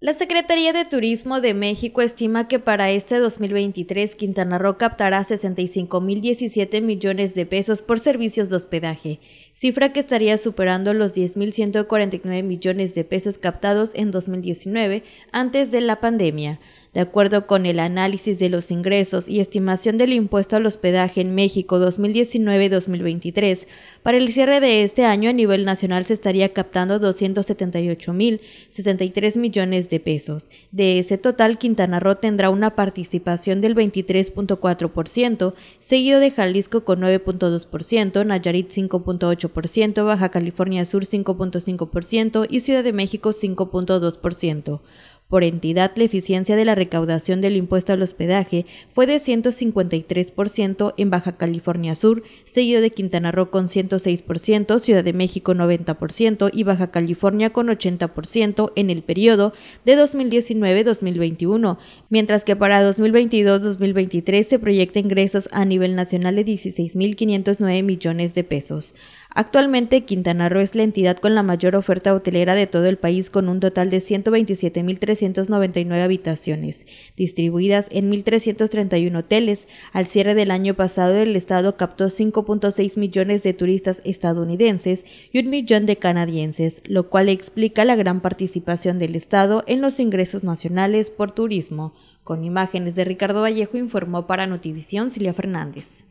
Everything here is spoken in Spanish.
La Secretaría de Turismo de México estima que para este 2023 Quintana Roo captará 65.017 millones de pesos por servicios de hospedaje, cifra que estaría superando los 10.149 millones de pesos captados en 2019 antes de la pandemia. De acuerdo con el análisis de los ingresos y estimación del impuesto al hospedaje en México 2019-2023, para el cierre de este año a nivel nacional se estaría captando 278.063 millones de pesos. De ese total, Quintana Roo tendrá una participación del 23.4%, seguido de Jalisco con 9.2%, Nayarit 5.8%, Baja California Sur 5.5% y Ciudad de México 5.2% por entidad la eficiencia de la recaudación del impuesto al hospedaje fue de 153% en Baja California Sur, seguido de Quintana Roo con 106%, Ciudad de México 90% y Baja California con 80% en el periodo de 2019-2021, mientras que para 2022-2023 se proyecta ingresos a nivel nacional de 16.509 millones de pesos. Actualmente, Quintana Roo es la entidad con la mayor oferta hotelera de todo el país, con un total de 127.399 habitaciones, distribuidas en 1.331 hoteles. Al cierre del año pasado, el Estado captó 5.6 millones de turistas estadounidenses y un millón de canadienses, lo cual explica la gran participación del Estado en los ingresos nacionales por turismo. Con imágenes de Ricardo Vallejo informó para Notivisión Cilia Fernández.